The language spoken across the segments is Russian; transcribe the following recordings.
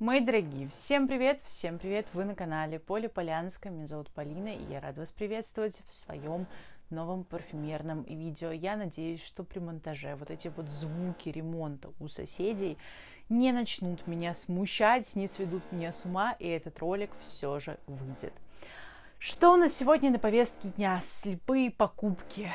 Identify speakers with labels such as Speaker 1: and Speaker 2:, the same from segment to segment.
Speaker 1: Мои дорогие, всем привет, всем привет! Вы на канале Поле Полянское, меня зовут Полина, и я рада вас приветствовать в своем новом парфюмерном видео. Я надеюсь, что при монтаже вот эти вот звуки ремонта у соседей не начнут меня смущать, не сведут меня с ума, и этот ролик все же выйдет. Что у нас сегодня на повестке дня? Слепые покупки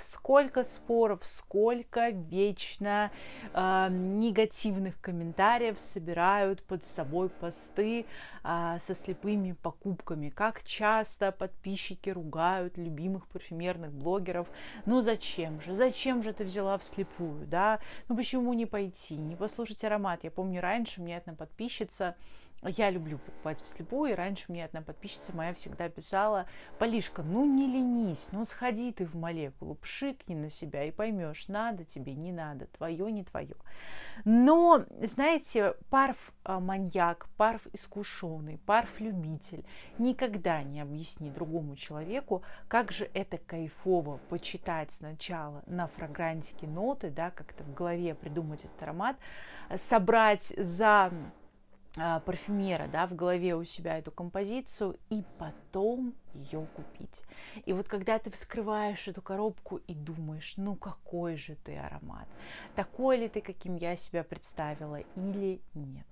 Speaker 1: сколько споров, сколько вечно э, негативных комментариев собирают под собой посты э, со слепыми покупками, как часто подписчики ругают любимых парфюмерных блогеров, ну зачем же, зачем же ты взяла вслепую, да, ну почему не пойти, не послушать аромат, я помню раньше мне одна подписчица я люблю покупать вслепую, и раньше мне одна подписчица моя всегда писала, Полишка, ну не ленись, ну сходи ты в молекулу, пшикни на себя и поймешь, надо тебе, не надо, твое, не твое. Но, знаете, парф а, маньяк, парф искушенный, парф любитель никогда не объяснит другому человеку, как же это кайфово почитать сначала на фрагрантике ноты, да, как-то в голове придумать этот аромат, собрать за Э, парфюмера да, в голове у себя эту композицию и потом ее купить. И вот когда ты вскрываешь эту коробку и думаешь, ну какой же ты аромат, такой ли ты, каким я себя представила или нет.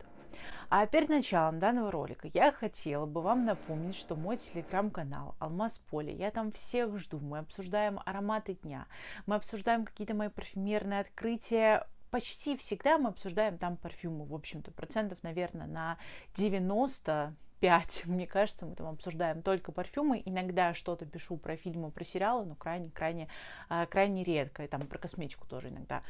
Speaker 1: А перед началом данного ролика я хотела бы вам напомнить, что мой телеграм-канал Алмаз Поле, я там всех жду, мы обсуждаем ароматы дня, мы обсуждаем какие-то мои парфюмерные открытия почти всегда мы обсуждаем там парфюмы, в общем-то, процентов, наверное, на 90 5, мне кажется, мы там обсуждаем только парфюмы, иногда что-то пишу про фильмы, про сериалы, но крайне-крайне а, крайне редко, и там про косметику тоже иногда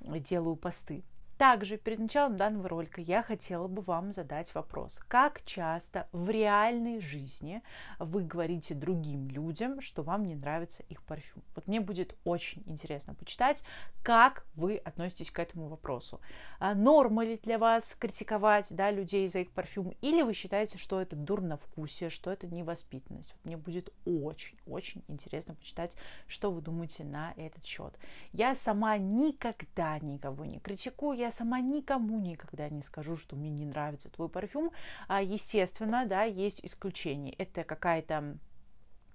Speaker 1: делаю посты. Также перед началом данного ролика я хотела бы вам задать вопрос, как часто в реальной жизни вы говорите другим людям, что вам не нравится их парфюм? Вот мне будет очень интересно почитать, как вы относитесь к этому вопросу. А норма ли для вас критиковать да, людей за их парфюм, или вы считаете, что это дурновкусие, что это невоспитанность? Вот мне будет очень-очень интересно почитать, что вы думаете на этот счет. Я сама никогда никого не критикую, я сама никому никогда не скажу, что мне не нравится твой парфюм. А, естественно, да, есть исключения. Это какая-то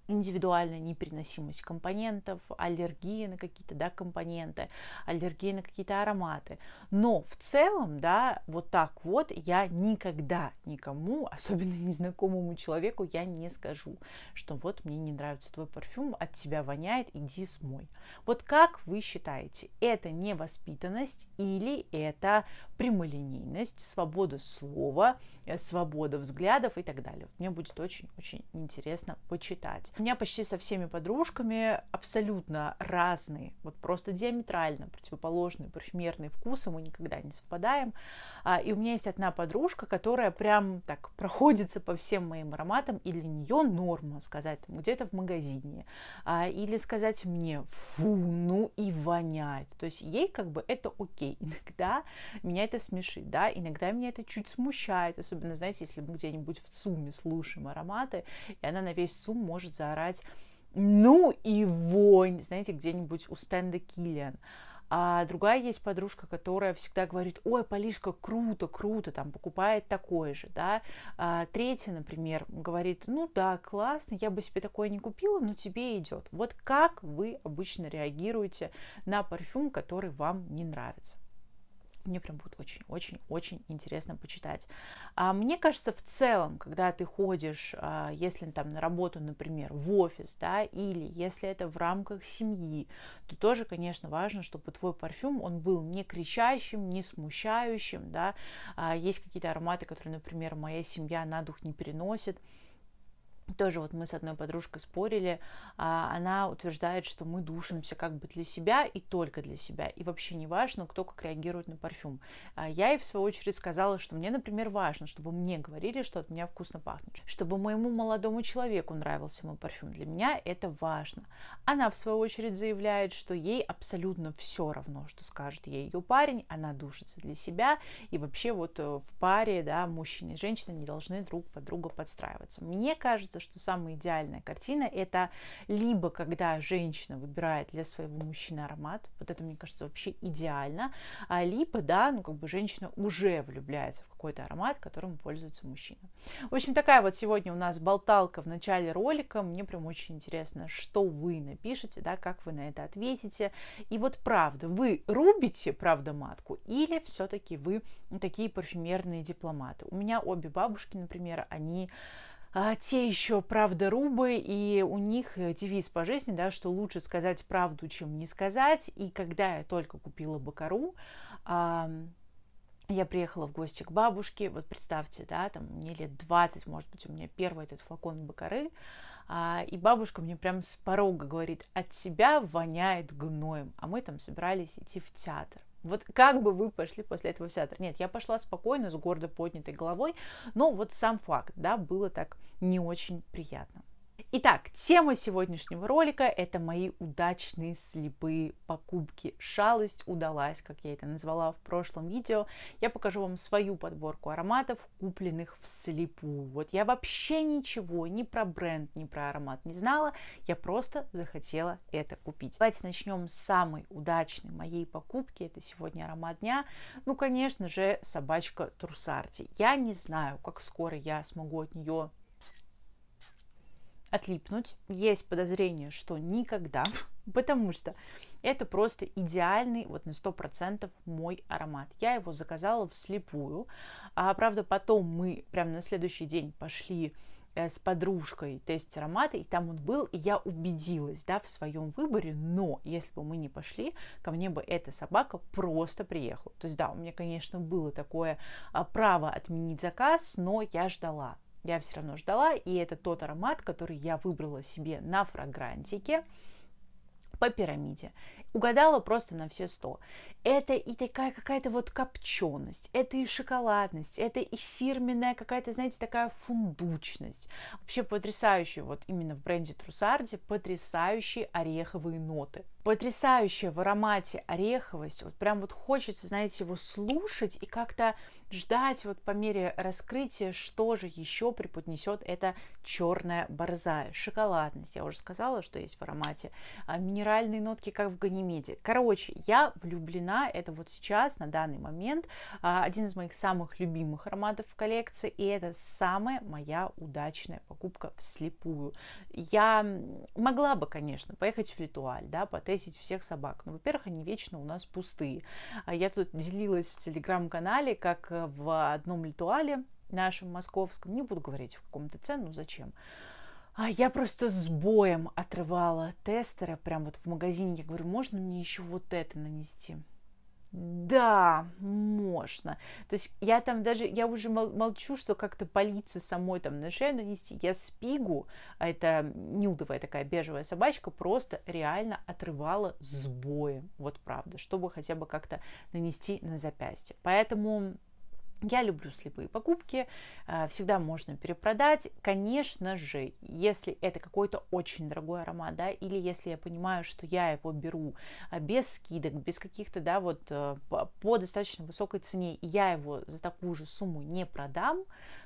Speaker 1: индивидуальная непереносимость компонентов, аллергия на какие-то да, компоненты, аллергия на какие-то ароматы. Но в целом, да, вот так вот я никогда никому, особенно незнакомому человеку, я не скажу, что вот мне не нравится твой парфюм, от тебя воняет, иди смой. Вот как вы считаете, это невоспитанность или это прямолинейность, свобода слова, э, свобода взглядов и так далее? мне будет очень-очень интересно почитать. У меня почти со всеми подружками абсолютно разные, вот просто диаметрально противоположные, парфюмерные вкусы, мы никогда не совпадаем. А, и у меня есть одна подружка, которая прям так проходится по всем моим ароматам, и для нее норма сказать где-то в магазине, а, или сказать мне, фу, ну и воняет. То есть ей как бы это окей. Иногда меня это смешит, да, иногда меня это чуть смущает, особенно, знаете, если мы где-нибудь в ЦУМе слушаем ароматы, и она на весь ЦУМ может за заорать «Ну и вонь!», знаете, где-нибудь у Стэнда Киллиан. А другая есть подружка, которая всегда говорит, ой, Полишка, круто, круто, там, покупает такое же, да. А третья, например, говорит, ну да, классно, я бы себе такое не купила, но тебе идет. Вот как вы обычно реагируете на парфюм, который вам не нравится? мне прям будет очень-очень-очень интересно почитать. А мне кажется, в целом, когда ты ходишь, а, если там на работу, например, в офис, да, или если это в рамках семьи, то тоже, конечно, важно, чтобы твой парфюм, он был не кричащим, не смущающим, да. А, есть какие-то ароматы, которые, например, моя семья на дух не переносит, тоже вот мы с одной подружкой спорили, а, она утверждает, что мы душимся как бы для себя и только для себя, и вообще не важно, кто как реагирует на парфюм. А я ей в свою очередь сказала, что мне, например, важно, чтобы мне говорили, что от меня вкусно пахнет, чтобы моему молодому человеку нравился мой парфюм. Для меня это важно. Она в свою очередь заявляет, что ей абсолютно все равно, что скажет ей ее парень, она душится для себя, и вообще вот э, в паре, да, мужчина и женщина не должны друг под друга подстраиваться. Мне кажется, кажется, что самая идеальная картина это либо когда женщина выбирает для своего мужчины аромат, вот это, мне кажется, вообще идеально, а либо, да, ну как бы женщина уже влюбляется в какой-то аромат, которым пользуется мужчина. В общем, такая вот сегодня у нас болталка в начале ролика. Мне прям очень интересно, что вы напишете, да, как вы на это ответите. И вот правда, вы рубите, правда, матку или все-таки вы такие парфюмерные дипломаты? У меня обе бабушки, например, они а те еще правда рубы, и у них э, девиз по жизни, да, что лучше сказать правду, чем не сказать. И когда я только купила Бакару, я приехала в гости к бабушке, вот представьте, да, там мне лет 20, может быть, у меня первый этот флакон Бакары, а, и бабушка мне прям с порога говорит, от тебя воняет гноем, а мы там собирались идти в театр. Вот как бы вы пошли после этого в театр? Нет, я пошла спокойно, с гордо поднятой головой, но вот сам факт, да, было так не очень приятно. Итак, тема сегодняшнего ролика – это мои удачные слепые покупки. Шалость удалась, как я это назвала в прошлом видео. Я покажу вам свою подборку ароматов, купленных вслепую. Вот я вообще ничего ни про бренд, ни про аромат не знала, я просто захотела это купить. Давайте начнем с самой удачной моей покупки, это сегодня аромат дня. Ну, конечно же, собачка Трусарти. Я не знаю, как скоро я смогу от нее отлипнуть. Есть подозрение, что никогда, потому что это просто идеальный, вот на 100% мой аромат. Я его заказала вслепую, а правда потом мы прямо на следующий день пошли э, с подружкой тестить ароматы, и там он был, и я убедилась, да, в своем выборе, но если бы мы не пошли, ко мне бы эта собака просто приехала. То есть, да, у меня, конечно, было такое а, право отменить заказ, но я ждала я все равно ждала, и это тот аромат, который я выбрала себе на фрагрантике по пирамиде. Угадала просто на все сто. Это и такая какая-то вот копченость, это и шоколадность, это и фирменная какая-то, знаете, такая фундучность. Вообще потрясающие, вот именно в бренде Трусарди, потрясающие ореховые ноты потрясающая в аромате ореховость. Вот прям вот хочется, знаете, его слушать и как-то ждать вот по мере раскрытия, что же еще преподнесет эта черная борзая. Шоколадность, я уже сказала, что есть в аромате. А минеральные нотки, как в ганимеде. Короче, я влюблена, это вот сейчас, на данный момент, а, один из моих самых любимых ароматов в коллекции, и это самая моя удачная покупка вслепую. Я могла бы, конечно, поехать в Литуаль, да, потестить обезлесить всех собак. Ну, во-первых, они вечно у нас пустые. А Я тут делилась в телеграм-канале, как э, в одном ритуале нашем московском, не буду говорить в каком-то цену, ну, зачем, а я просто с боем отрывала тестера, прям вот в магазине. Я говорю, можно мне еще вот это нанести? да, можно. То есть я там даже, я уже молчу, что как-то полиция самой там на шею нанести. Я спигу, а это нюдовая такая бежевая собачка, просто реально отрывала с Вот правда, чтобы хотя бы как-то нанести на запястье. Поэтому я люблю слепые покупки, а, всегда можно перепродать. Конечно же, если это какой-то очень дорогой аромат, да, или если я понимаю, что я его беру а, без скидок, без каких-то, да, вот э, по достаточно высокой цене, и я его за такую же сумму не продам,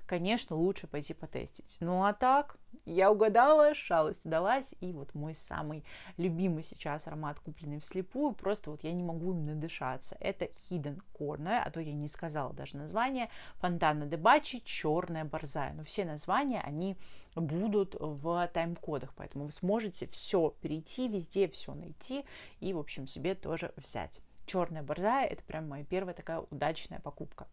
Speaker 1: конечно, лучше пойти потестить. Ну а так, я угадала, шалость удалась, и вот мой самый любимый сейчас аромат, купленный вслепую, просто вот я не могу им надышаться. Это Hidden Corner, а то я не сказала даже название, Фонтана де Бачи, Черная Борзая. Но все названия, они будут в тайм-кодах, поэтому вы сможете все перейти, везде все найти и, в общем, себе тоже взять. Черная борзая – это прям моя первая такая удачная покупка.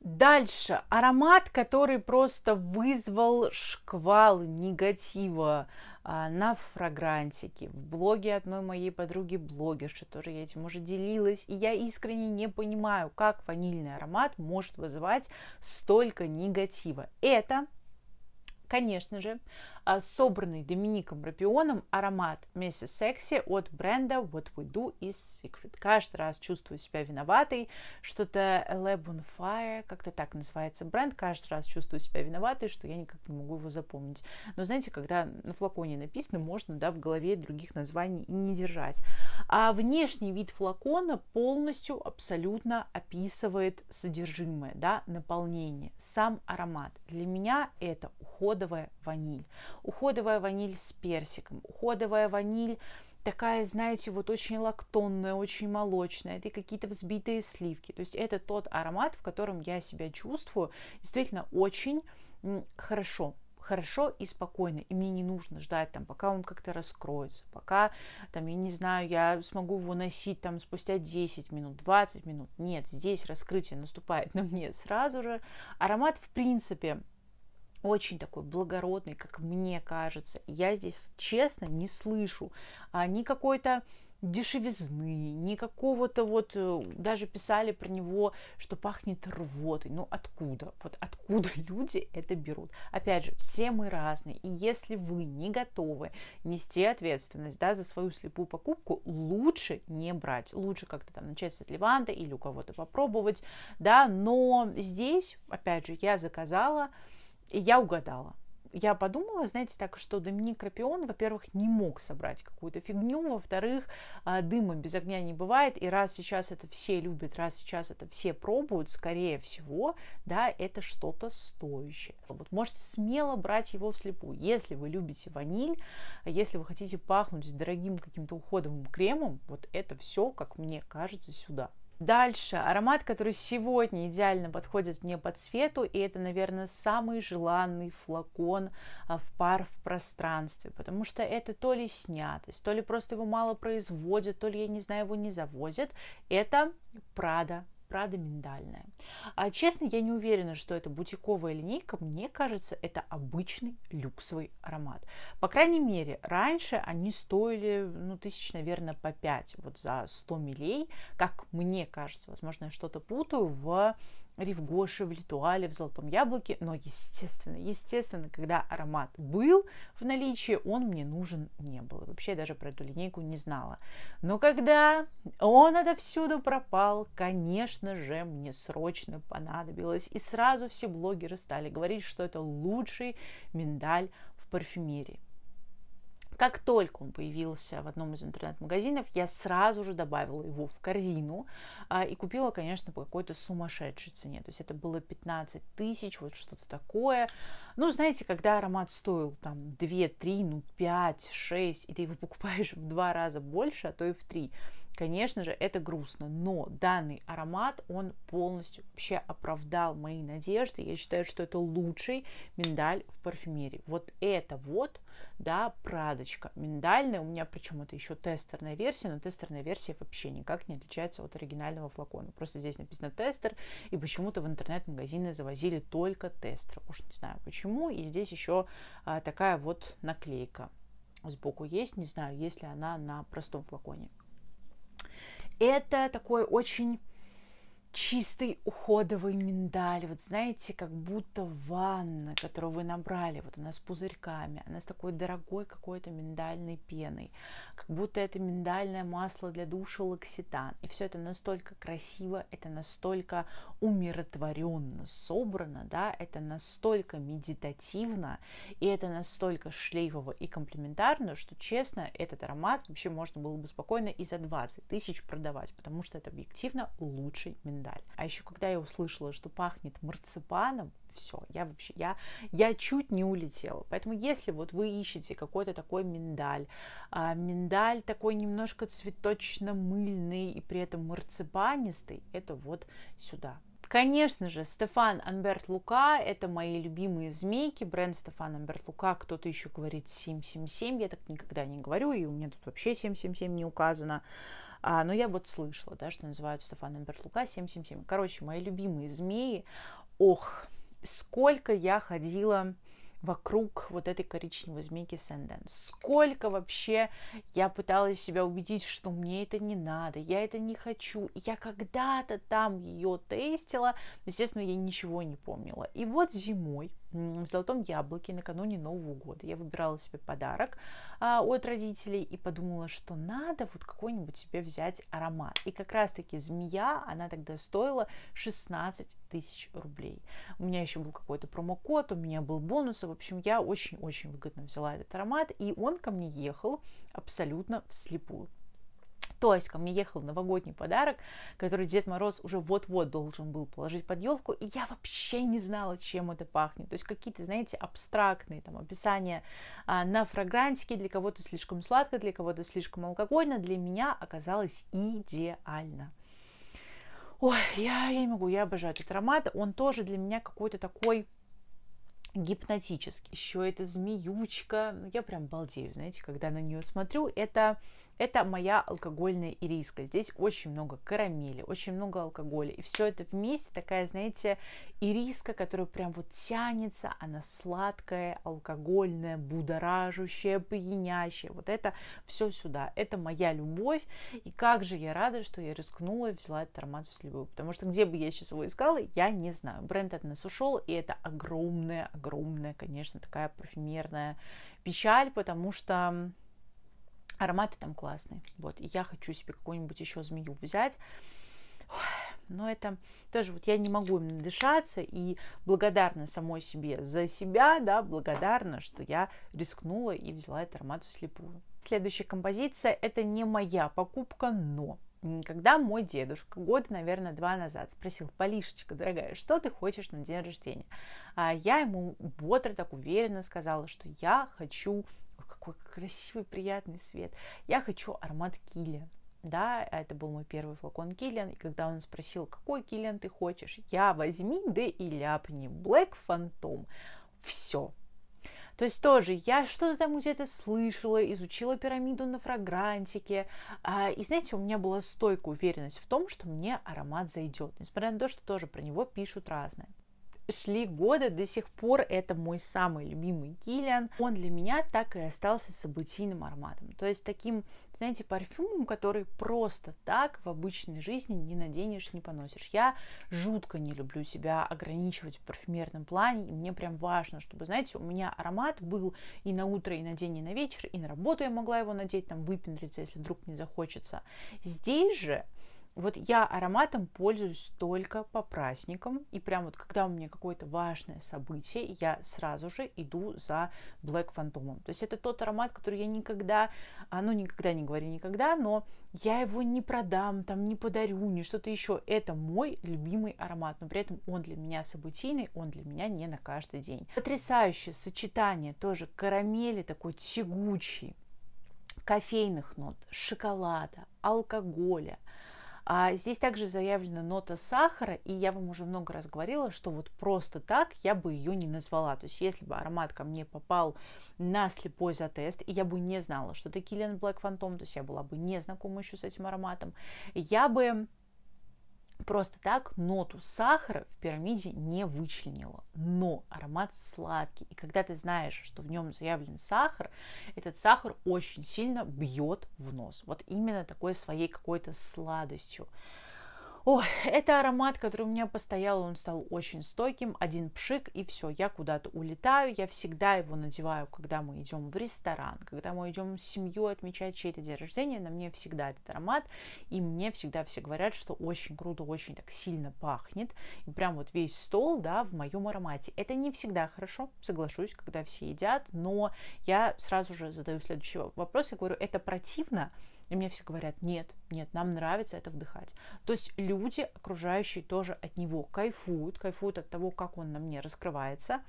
Speaker 1: Дальше аромат, который просто вызвал шквал негатива а, на фрагрантике. В блоге одной моей подруги блогерши тоже я этим уже делилась. И я искренне не понимаю, как ванильный аромат может вызывать столько негатива. Это конечно же, а, собранный Домиником Рапионом аромат Месси Секси от бренда What We Do is Secret. Каждый раз чувствую себя виноватой, что-то Lab on Fire, как-то так называется бренд, каждый раз чувствую себя виноватой, что я никак не могу его запомнить. Но знаете, когда на флаконе написано, можно да, в голове других названий не держать. А внешний вид флакона полностью абсолютно описывает содержимое, да, наполнение, сам аромат. Для меня это уходовая ваниль уходовая ваниль с персиком, уходовая ваниль такая, знаете, вот очень лактонная, очень молочная, это какие-то взбитые сливки. То есть это тот аромат, в котором я себя чувствую действительно очень хорошо хорошо и спокойно, и мне не нужно ждать там, пока он как-то раскроется, пока там, я не знаю, я смогу его носить там спустя 10 минут, 20 минут. Нет, здесь раскрытие наступает на мне сразу же. Аромат, в принципе, очень такой благородный, как мне кажется. Я здесь, честно, не слышу а, ни какой-то дешевизны, ни какого-то вот, э, даже писали про него, что пахнет рвотой. Ну откуда? Вот откуда люди это берут? Опять же, все мы разные, и если вы не готовы нести ответственность, да, за свою слепую покупку, лучше не брать. Лучше как-то там начать с Ливанда или у кого-то попробовать, да, но здесь, опять же, я заказала, и я угадала. Я подумала, знаете, так, что Доминик Рапион, во-первых, не мог собрать какую-то фигню, во-вторых, а, дыма без огня не бывает, и раз сейчас это все любят, раз сейчас это все пробуют, скорее всего, да, это что-то стоящее. Вот можете смело брать его вслепую. Если вы любите ваниль, если вы хотите пахнуть дорогим каким-то уходовым кремом, вот это все, как мне кажется, сюда. Дальше аромат, который сегодня идеально подходит мне по цвету, и это, наверное, самый желанный флакон а, в пар в пространстве, потому что это то ли снятость, то ли просто его мало производят, то ли, я не знаю, его не завозят. Это Прада Прада миндальная. А, честно, я не уверена, что это бутиковая линейка. Мне кажется, это обычный люксовый аромат. По крайней мере, раньше они стоили, ну, тысяч, наверное, по 5 вот за 100 милей. Как мне кажется, возможно, я что-то путаю в Ривгоши в Литуале, в Золотом Яблоке, но естественно, естественно, когда аромат был в наличии, он мне нужен не был. Вообще я даже про эту линейку не знала. Но когда он отовсюду пропал, конечно же, мне срочно понадобилось. И сразу все блогеры стали говорить, что это лучший миндаль в парфюмерии. Как только он появился в одном из интернет-магазинов, я сразу же добавила его в корзину а, и купила, конечно, по какой-то сумасшедшей цене. То есть это было 15 тысяч, вот что-то такое. Ну, знаете, когда аромат стоил там 2, 3, ну 5, 6, и ты его покупаешь в два раза больше, а то и в три, Конечно же, это грустно, но данный аромат, он полностью вообще оправдал мои надежды. Я считаю, что это лучший миндаль в парфюмерии. Вот это вот, да, прадочка миндальная. У меня причем это еще тестерная версия, но тестерная версия вообще никак не отличается от оригинального флакона. Просто здесь написано тестер, и почему-то в интернет-магазины завозили только тестер. Уж не знаю почему. И здесь еще а, такая вот наклейка сбоку есть. Не знаю, если она на простом флаконе это такой очень чистый уходовый миндаль, вот знаете, как будто ванна, которую вы набрали, вот она с пузырьками, она с такой дорогой какой-то миндальной пеной, как будто это миндальное масло для душа лакситан, и все это настолько красиво, это настолько умиротворенно собрано, да, это настолько медитативно, и это настолько шлейфово и комплиментарно, что, честно, этот аромат вообще можно было бы спокойно и за 20 тысяч продавать, потому что это объективно лучший миндаль миндаль. А еще когда я услышала, что пахнет марципаном, все, я вообще, я, я чуть не улетела. Поэтому если вот вы ищете какой-то такой миндаль, а, миндаль такой немножко цветочно-мыльный и при этом марципанистый, это вот сюда, Конечно же, Стефан Амберт Лука – это мои любимые змейки, бренд Стефан Амберт Лука, кто-то еще говорит 777, я так никогда не говорю, и у меня тут вообще 777 не указано. А, но я вот слышала, да, что называют Стефана Бертука 777. Короче, мои любимые змеи. Ох, сколько я ходила вокруг вот этой коричневой змейки Сэнден. Сколько вообще я пыталась себя убедить, что мне это не надо, я это не хочу. Я когда-то там ее тестила, но, естественно, я ничего не помнила. И вот зимой в Золотом Яблоке накануне Нового года. Я выбирала себе подарок а, от родителей и подумала, что надо вот какой-нибудь себе взять аромат. И как раз-таки змея, она тогда стоила 16 тысяч рублей. У меня еще был какой-то промокод, у меня был бонус. В общем, я очень-очень выгодно взяла этот аромат, и он ко мне ехал абсолютно вслепую. То есть ко мне ехал новогодний подарок, который Дед Мороз уже вот-вот должен был положить под елку, и я вообще не знала, чем это пахнет. То есть какие-то, знаете, абстрактные там описания а, на фрагрантике, для кого-то слишком сладко, для кого-то слишком алкогольно, для меня оказалось идеально. Ой, я, я не могу, я обожаю этот аромат. Он тоже для меня какой-то такой гипнотический. Еще это змеючка. Ну, я прям балдею, знаете, когда на нее смотрю. Это это моя алкогольная ириска. Здесь очень много карамели, очень много алкоголя. И все это вместе такая, знаете, ириска, которая прям вот тянется. Она сладкая, алкогольная, будоражущая, пьянящая. Вот это все сюда. Это моя любовь. И как же я рада, что я рискнула и взяла этот аромат в сливу. Потому что где бы я сейчас его искала, я не знаю. Бренд от нас ушел, и это огромная, огромная, конечно, такая парфюмерная печаль, потому что Ароматы там классные. Вот, и я хочу себе какую-нибудь еще змею взять. Но это тоже вот я не могу им надышаться и благодарна самой себе за себя, да, благодарна, что я рискнула и взяла этот аромат вслепую. Следующая композиция – это не моя покупка, но когда мой дедушка года, наверное, два назад спросил, Полишечка, дорогая, что ты хочешь на день рождения? А я ему бодро так уверенно сказала, что я хочу какой красивый, приятный свет. Я хочу аромат килия. Да, это был мой первый флакон Киллиан, и когда он спросил, какой Киллиан ты хочешь, я возьми, да и ляпни, Black Phantom, все. То есть тоже я что-то там где-то слышала, изучила пирамиду на фрагрантике, а, и знаете, у меня была стойкая уверенность в том, что мне аромат зайдет, несмотря на то, что тоже про него пишут разное шли годы, до сих пор это мой самый любимый Киллиан. Он для меня так и остался событийным ароматом. То есть таким, знаете, парфюмом, который просто так в обычной жизни не наденешь, не поносишь. Я жутко не люблю себя ограничивать в парфюмерном плане, и мне прям важно, чтобы, знаете, у меня аромат был и на утро, и на день, и на вечер, и на работу я могла его надеть, там, выпендриться, если вдруг не захочется. Здесь же вот я ароматом пользуюсь только по праздникам. И прям вот когда у меня какое-то важное событие, я сразу же иду за Black Phantom. То есть это тот аромат, который я никогда, а, ну никогда не говорю никогда, но я его не продам, там не подарю, ни что-то еще. Это мой любимый аромат, но при этом он для меня событийный, он для меня не на каждый день. Потрясающее сочетание тоже карамели такой тягучий, кофейных нот, шоколада, алкоголя, а здесь также заявлена нота сахара, и я вам уже много раз говорила, что вот просто так я бы ее не назвала. То есть если бы аромат ко мне попал на слепой затест, и я бы не знала, что это Киллиан Блэк Фантом, то есть я была бы не знакома еще с этим ароматом, я бы Просто так ноту сахара в пирамиде не вычленила, но аромат сладкий. И когда ты знаешь, что в нем заявлен сахар, этот сахар очень сильно бьет в нос. Вот именно такой своей какой-то сладостью. О, это аромат, который у меня постоял, он стал очень стойким, один пшик и все, я куда-то улетаю, я всегда его надеваю, когда мы идем в ресторан, когда мы идем с семьей отмечать чей-то день рождения, на мне всегда этот аромат, и мне всегда все говорят, что очень круто, очень так сильно пахнет, и прям вот весь стол, да, в моем аромате. Это не всегда хорошо, соглашусь, когда все едят, но я сразу же задаю следующий вопрос, я говорю, это противно, и мне все говорят, нет, нет, нам нравится это вдыхать. То есть люди, окружающие тоже от него кайфуют, кайфуют от того, как он на мне раскрывается,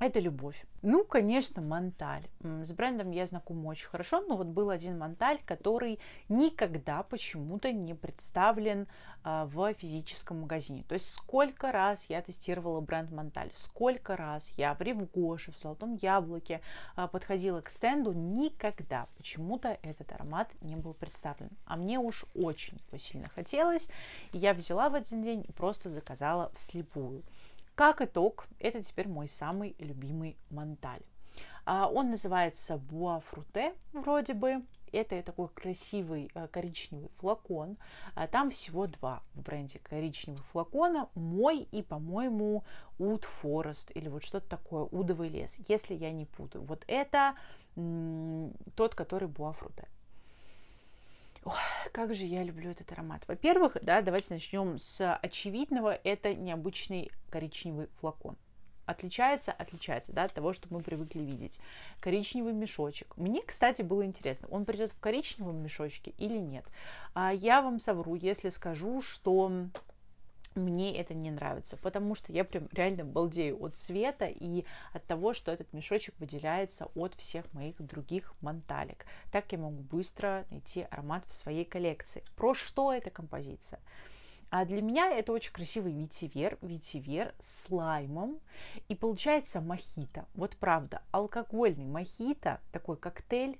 Speaker 1: это любовь. Ну, конечно, Монталь. С брендом я знакома очень хорошо, но вот был один Монталь, который никогда почему-то не представлен а, в физическом магазине. То есть сколько раз я тестировала бренд Монталь, сколько раз я в Ревгоше, в Золотом Яблоке а, подходила к стенду, никогда почему-то этот аромат не был представлен. А мне уж очень сильно хотелось, и я взяла в один день и просто заказала вслепую. Как итог, это теперь мой самый любимый манталь. А, он называется Буафруте, вроде бы. Это такой красивый э, коричневый флакон. А, там всего два в бренде коричневых флакона. Мой и, по-моему, Уд Форест или вот что-то такое, удовый лес, если я не путаю. Вот это тот, который Буафруте. Ой, как же я люблю этот аромат. Во-первых, да, давайте начнем с очевидного. Это необычный коричневый флакон. Отличается, отличается, да, от того, что мы привыкли видеть. Коричневый мешочек. Мне, кстати, было интересно, он придет в коричневом мешочке или нет. А я вам совру, если скажу, что мне это не нравится, потому что я прям реально балдею от цвета и от того, что этот мешочек выделяется от всех моих других монталек. Так я могу быстро найти аромат в своей коллекции. Про что эта композиция? А для меня это очень красивый ветивер, ветивер с лаймом. И получается мохито. Вот правда, алкогольный мохито, такой коктейль,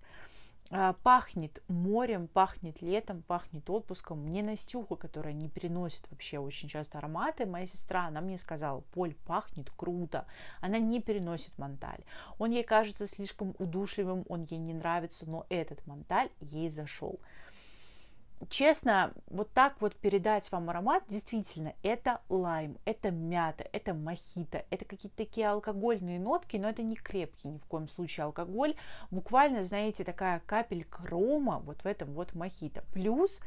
Speaker 1: а, пахнет морем, пахнет летом, пахнет отпуском. Мне Настюха, которая не приносит вообще очень часто ароматы, моя сестра, она мне сказала, Поль, пахнет круто. Она не переносит манталь. Он ей кажется слишком удушливым, он ей не нравится, но этот манталь ей зашел честно, вот так вот передать вам аромат, действительно, это лайм, это мята, это мохито, это какие-то такие алкогольные нотки, но это не крепкий ни в коем случае алкоголь. Буквально, знаете, такая капелька рома вот в этом вот мохито. Плюс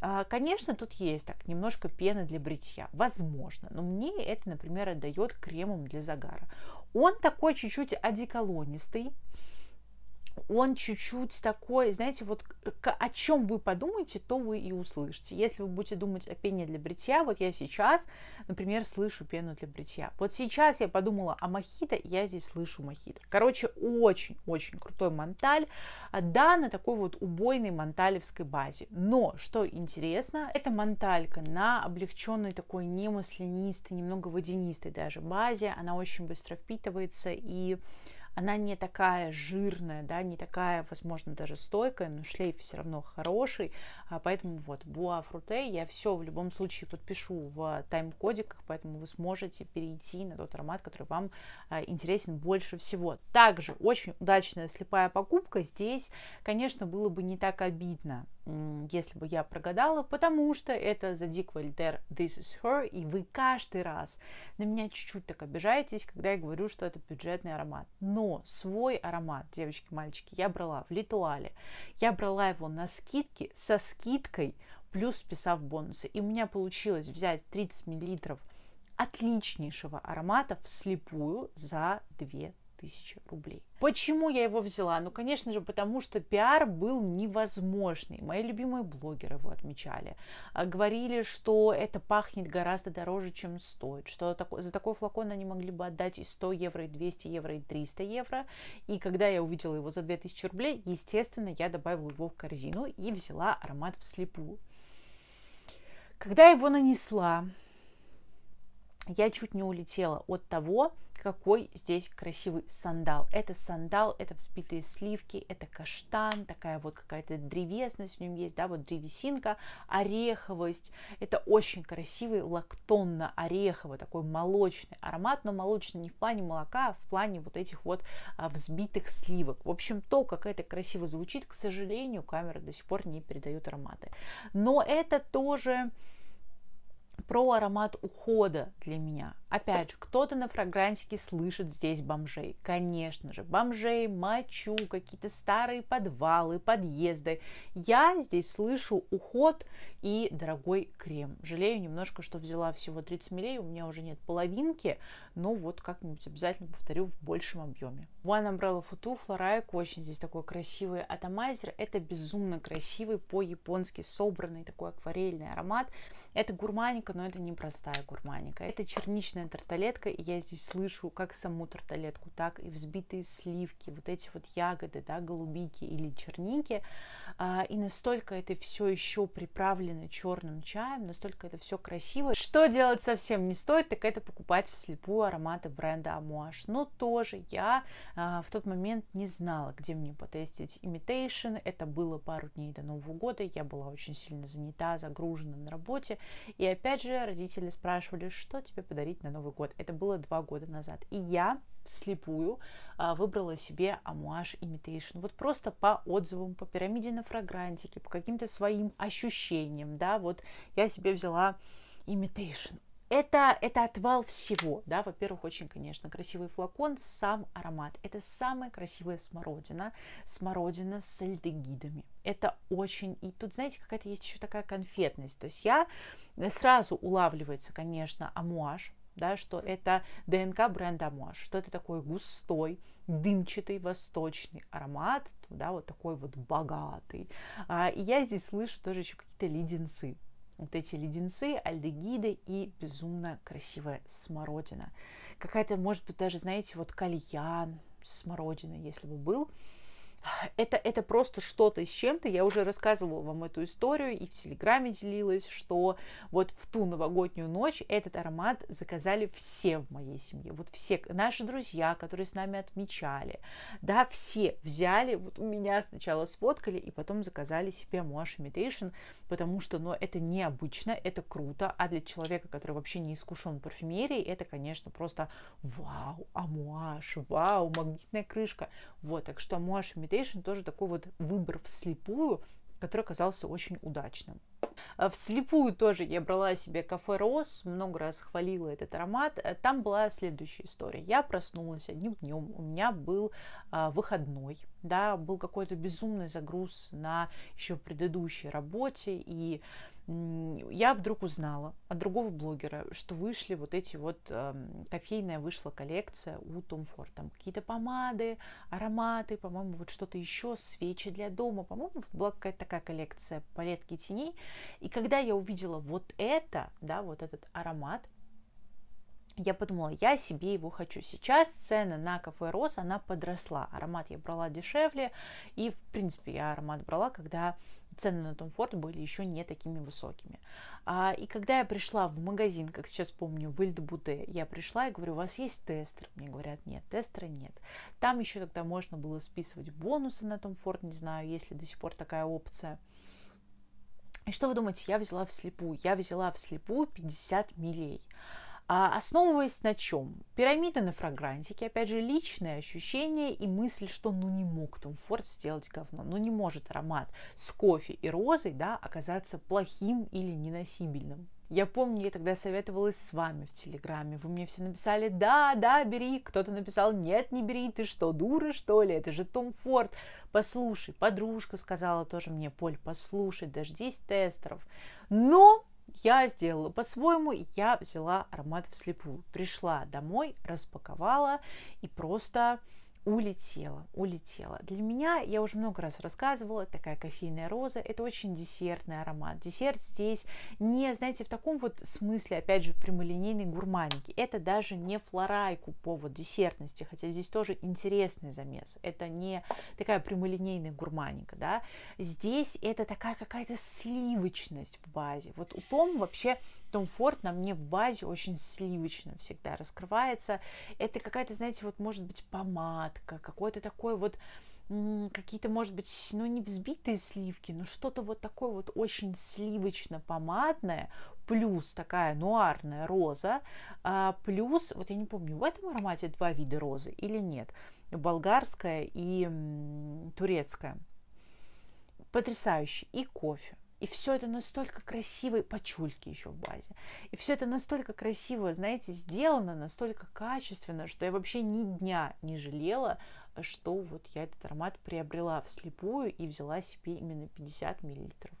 Speaker 1: а, Конечно, тут есть так немножко пены для бритья, возможно, но мне это, например, отдает кремом для загара. Он такой чуть-чуть одеколонистый, он чуть-чуть такой, знаете, вот о чем вы подумаете, то вы и услышите. Если вы будете думать о пене для бритья, вот я сейчас, например, слышу пену для бритья. Вот сейчас я подумала о мохито, я здесь слышу мохито. Короче, очень-очень крутой монталь, а, да, на такой вот убойной монталевской базе. Но, что интересно, это монталька на облегченной такой немаслянистой, немного водянистой даже базе, она очень быстро впитывается и она не такая жирная, да, не такая, возможно, даже стойкая, но шлейф все равно хороший, а поэтому вот, Буа Фруте, я все в любом случае подпишу в тайм-кодиках, поэтому вы сможете перейти на тот аромат, который вам э, интересен больше всего. Также очень удачная слепая покупка. Здесь, конечно, было бы не так обидно, если бы я прогадала, потому что это за Dick Wilder This Is Her, и вы каждый раз на меня чуть-чуть так обижаетесь, когда я говорю, что это бюджетный аромат. Но свой аромат, девочки-мальчики, я брала в Литуале, я брала его на скидке со скидкой скидкой, плюс списав бонусы. И у меня получилось взять 30 мл отличнейшего аромата вслепую за 2 тысячи рублей. Почему я его взяла? Ну, конечно же, потому что пиар был невозможный. Мои любимые блогеры его отмечали. А, говорили, что это пахнет гораздо дороже, чем стоит. Что за такой флакон они могли бы отдать и 100 евро, и 200 евро, и 300 евро. И когда я увидела его за 2000 рублей, естественно, я добавила его в корзину и взяла аромат вслепую. Когда я его нанесла, я чуть не улетела от того, какой здесь красивый сандал. Это сандал, это взбитые сливки, это каштан, такая вот какая-то древесность в нем есть, да, вот древесинка, ореховость. Это очень красивый лактонно-ореховый, такой молочный аромат, но молочный не в плане молока, а в плане вот этих вот а, взбитых сливок. В общем, то, как это красиво звучит, к сожалению, камера до сих пор не передает ароматы. Но это тоже про аромат ухода для меня. Опять же, кто-то на фрагрантике слышит здесь бомжей. Конечно же, бомжей, мочу, какие-то старые подвалы, подъезды. Я здесь слышу уход и дорогой крем. Жалею немножко, что взяла всего 30 милей у меня уже нет половинки, но вот как-нибудь обязательно повторю в большем объеме. One Umbrella Futu Floraic очень здесь такой красивый атомайзер. Это безумно красивый по-японски собранный такой акварельный аромат это гурманика, но это не простая гурманика. Это черничная тарталетка, и я здесь слышу как саму тарталетку, так и взбитые сливки, вот эти вот ягоды, да, голубики или черники. А, и настолько это все еще приправлено черным чаем, настолько это все красиво. Что делать совсем не стоит, так это покупать вслепую ароматы бренда Амуаш. Но тоже я а, в тот момент не знала, где мне потестить Imitation. Это было пару дней до Нового года, я была очень сильно занята, загружена на работе. И опять же, родители спрашивали, что тебе подарить на Новый год. Это было два года назад. И я вслепую а, выбрала себе Amouage Imitation. Вот просто по отзывам, по пирамиде на фрагрантике, по каким-то своим ощущениям, да, вот я себе взяла Imitation. Это, это отвал всего, да, во-первых, очень, конечно, красивый флакон, сам аромат, это самая красивая смородина, смородина с альдегидами, это очень, и тут, знаете, какая-то есть еще такая конфетность, то есть я, э, сразу улавливается, конечно, амуаж, да, что это ДНК бренда Мош, что это такой густой, дымчатый восточный аромат, да, вот такой вот богатый. А, и я здесь слышу тоже еще какие-то леденцы. Вот эти леденцы, альдегиды и безумно красивая смородина. Какая-то, может быть, даже, знаете, вот кальян, смородина, если бы был, это, это просто что-то с чем-то. Я уже рассказывала вам эту историю и в Телеграме делилась, что вот в ту новогоднюю ночь этот аромат заказали все в моей семье. Вот все наши друзья, которые с нами отмечали, да, все взяли, вот у меня сначала сфоткали и потом заказали себе Муаш Imitation, потому что, ну, это необычно, это круто, а для человека, который вообще не искушен в парфюмерии, это, конечно, просто вау, амуаш, вау, магнитная крышка. Вот, так что Муаш Imitation Temptation тоже такой вот выбор вслепую, который оказался очень удачным. Э, вслепую тоже я брала себе кафе Рос, много раз хвалила этот аромат. Э, там была следующая история. Я проснулась одним днем, у меня был а, выходной, да, был какой-то безумный загруз на еще предыдущей работе, и я вдруг узнала от другого блогера, что вышли вот эти вот э, кофейная вышла коллекция у Том Форд. Там какие-то помады, ароматы, по-моему, вот что-то еще, свечи для дома. По-моему, была какая-то такая коллекция палетки теней. И когда я увидела вот это, да, вот этот аромат, я подумала, я себе его хочу. Сейчас цена на кафе Рос, она подросла. Аромат я брала дешевле, и, в принципе, я аромат брала, когда цены на Том Форд были еще не такими высокими. А, и когда я пришла в магазин, как сейчас помню, в Ильдбуде, я пришла и говорю, у вас есть тестер? Мне говорят, нет, тестера нет. Там еще тогда можно было списывать бонусы на Том Форд, не знаю, есть ли до сих пор такая опция – и что вы думаете, я взяла вслепую? Я взяла вслепую 50 милей. А основываясь на чем? Пирамида на фрагрантике, опять же, личное ощущение и мысль, что ну не мог Том Форд сделать говно, ну не может аромат с кофе и розой да, оказаться плохим или неносибельным. Я помню, я тогда советовалась с вами в Телеграме. Вы мне все написали «Да, да, бери». Кто-то написал «Нет, не бери, ты что, дура, что ли? Это же Том Форд». «Послушай, подружка сказала тоже мне, Поль, послушай, дождись тестеров». Но я сделала по-своему, я взяла аромат вслепую. Пришла домой, распаковала и просто улетела, улетела. Для меня, я уже много раз рассказывала, такая кофейная роза, это очень десертный аромат. Десерт здесь не, знаете, в таком вот смысле, опять же, прямолинейной гурманики. Это даже не флорайку повод десертности, хотя здесь тоже интересный замес. Это не такая прямолинейная гурманика, да. Здесь это такая какая-то сливочность в базе. Вот у Том вообще на мне в базе очень сливочно всегда раскрывается. Это какая-то, знаете, вот может быть помадка, какой-то такой вот какие-то, может быть, ну, не взбитые сливки, но что-то вот такое вот очень сливочно-помадное, плюс такая нуарная роза, а, плюс, вот я не помню, в этом аромате два вида розы или нет, болгарская и турецкая. Потрясающе. И кофе. И все это настолько красиво, и пачульки еще в базе. И все это настолько красиво, знаете, сделано, настолько качественно, что я вообще ни дня не жалела, что вот я этот аромат приобрела вслепую и взяла себе именно 50 миллилитров.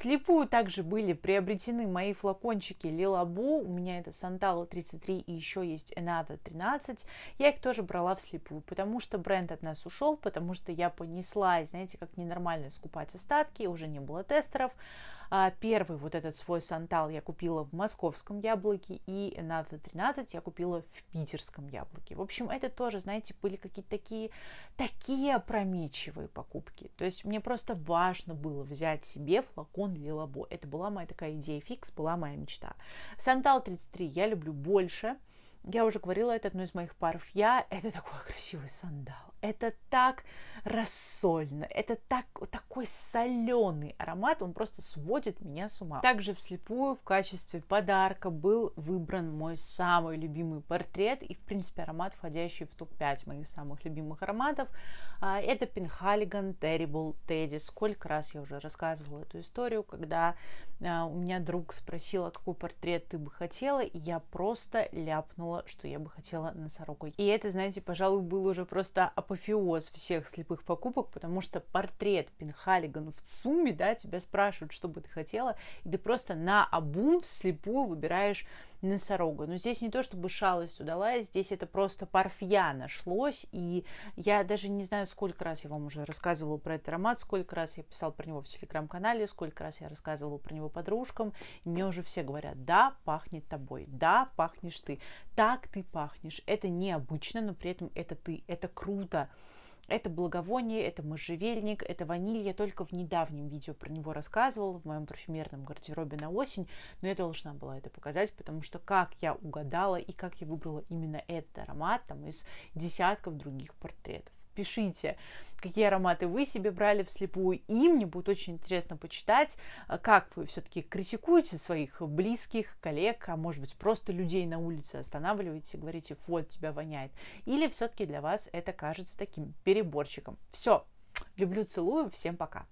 Speaker 1: Слепую также были приобретены мои флакончики Лилабу. у меня это Сантала 33 и еще есть Энада 13. Я их тоже брала вслепую, потому что бренд от нас ушел, потому что я понесла, знаете, как ненормально скупать остатки, уже не было тестеров. А, первый вот этот свой сантал я купила в московском яблоке, и Nada 13 я купила в питерском яблоке. В общем, это тоже, знаете, были какие-то такие, такие опрометчивые покупки. То есть мне просто важно было взять себе флакон лилабо. Это была моя такая идея фикс, была моя мечта. Сантал 33 я люблю больше. Я уже говорила, это одно из моих паров. Я это такой красивый сандал. Это так рассольно, это так, такой соленый аромат, он просто сводит меня с ума. Также вслепую в качестве подарка был выбран мой самый любимый портрет и, в принципе, аромат, входящий в топ-5 моих самых любимых ароматов. А, это Пинхалиган Terrible Teddy. Сколько раз я уже рассказывала эту историю, когда а, у меня друг спросила, какой портрет ты бы хотела, и я просто ляпнула, что я бы хотела носорога. И это, знаете, пожалуй, был уже просто апофеоз всех слепых покупок, потому что портрет Пинхалиган в ЦУМе, да, тебя спрашивают, что бы ты хотела, и ты просто на обум вслепую выбираешь носорога. Но здесь не то чтобы шалость удалась, здесь это просто парфья нашлось, и я даже не знаю, сколько раз я вам уже рассказывала про этот аромат, сколько раз я писала про него в телеграм-канале, сколько раз я рассказывала про него подружкам, и мне уже все говорят, да, пахнет тобой, да, пахнешь ты, так ты пахнешь, это необычно, но при этом это ты, это круто, это благовоние, это можжевельник, это ваниль. Я только в недавнем видео про него рассказывала, в моем парфюмерном гардеробе на осень, но я должна была это показать, потому что как я угадала и как я выбрала именно этот аромат там из десятков других портретов пишите, какие ароматы вы себе брали вслепую. И мне будет очень интересно почитать, а, как вы все-таки критикуете своих близких, коллег, а может быть просто людей на улице останавливаете, говорите, вот тебя воняет. Или все-таки для вас это кажется таким переборчиком. Все, люблю, целую, всем пока.